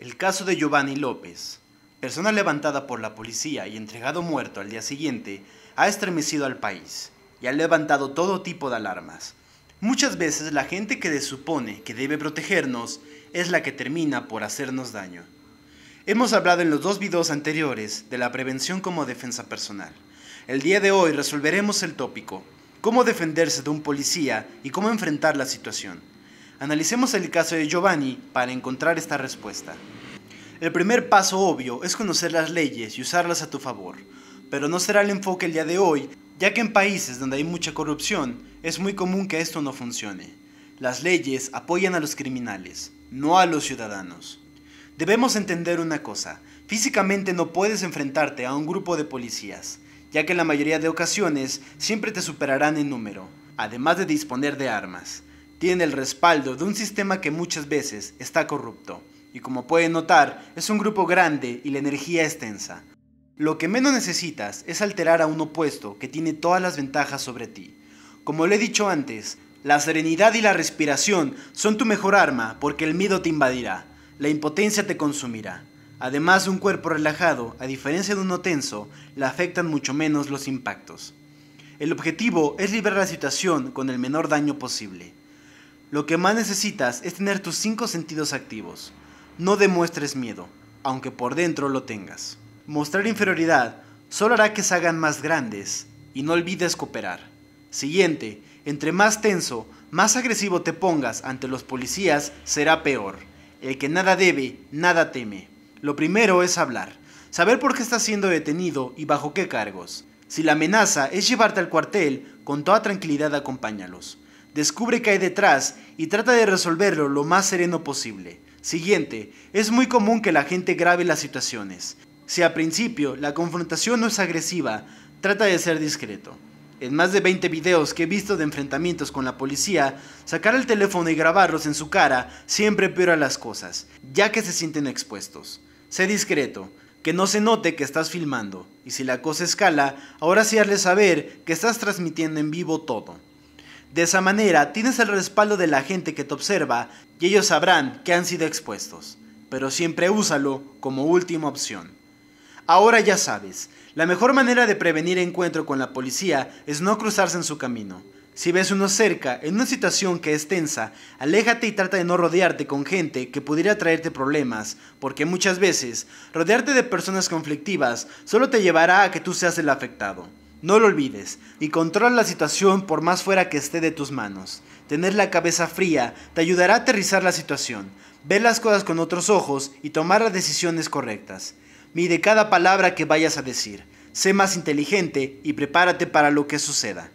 El caso de Giovanni López, persona levantada por la policía y entregado muerto al día siguiente, ha estremecido al país y ha levantado todo tipo de alarmas. Muchas veces la gente que supone que debe protegernos es la que termina por hacernos daño. Hemos hablado en los dos videos anteriores de la prevención como defensa personal. El día de hoy resolveremos el tópico, cómo defenderse de un policía y cómo enfrentar la situación. Analicemos el caso de Giovanni para encontrar esta respuesta. El primer paso obvio es conocer las leyes y usarlas a tu favor, pero no será el enfoque el día de hoy, ya que en países donde hay mucha corrupción es muy común que esto no funcione. Las leyes apoyan a los criminales, no a los ciudadanos. Debemos entender una cosa, físicamente no puedes enfrentarte a un grupo de policías, ya que en la mayoría de ocasiones siempre te superarán en número, además de disponer de armas tiene el respaldo de un sistema que muchas veces está corrupto. Y como pueden notar, es un grupo grande y la energía es tensa. Lo que menos necesitas es alterar a un opuesto que tiene todas las ventajas sobre ti. Como le he dicho antes, la serenidad y la respiración son tu mejor arma porque el miedo te invadirá, la impotencia te consumirá. Además de un cuerpo relajado, a diferencia de uno tenso, le afectan mucho menos los impactos. El objetivo es liberar la situación con el menor daño posible. Lo que más necesitas es tener tus cinco sentidos activos. No demuestres miedo, aunque por dentro lo tengas. Mostrar inferioridad solo hará que se hagan más grandes y no olvides cooperar. Siguiente, entre más tenso, más agresivo te pongas ante los policías, será peor. El que nada debe, nada teme. Lo primero es hablar, saber por qué estás siendo detenido y bajo qué cargos. Si la amenaza es llevarte al cuartel, con toda tranquilidad acompáñalos descubre qué hay detrás y trata de resolverlo lo más sereno posible. Siguiente, es muy común que la gente grabe las situaciones. Si a principio la confrontación no es agresiva, trata de ser discreto. En más de 20 videos que he visto de enfrentamientos con la policía, sacar el teléfono y grabarlos en su cara siempre empeora las cosas, ya que se sienten expuestos. Sé discreto, que no se note que estás filmando, y si la cosa escala, ahora sí hazle saber que estás transmitiendo en vivo todo. De esa manera tienes el respaldo de la gente que te observa y ellos sabrán que han sido expuestos, pero siempre úsalo como última opción. Ahora ya sabes, la mejor manera de prevenir encuentro con la policía es no cruzarse en su camino. Si ves uno cerca, en una situación que es tensa, aléjate y trata de no rodearte con gente que pudiera traerte problemas, porque muchas veces rodearte de personas conflictivas solo te llevará a que tú seas el afectado. No lo olvides y controla la situación por más fuera que esté de tus manos. Tener la cabeza fría te ayudará a aterrizar la situación, ver las cosas con otros ojos y tomar las decisiones correctas. Mide cada palabra que vayas a decir, sé más inteligente y prepárate para lo que suceda.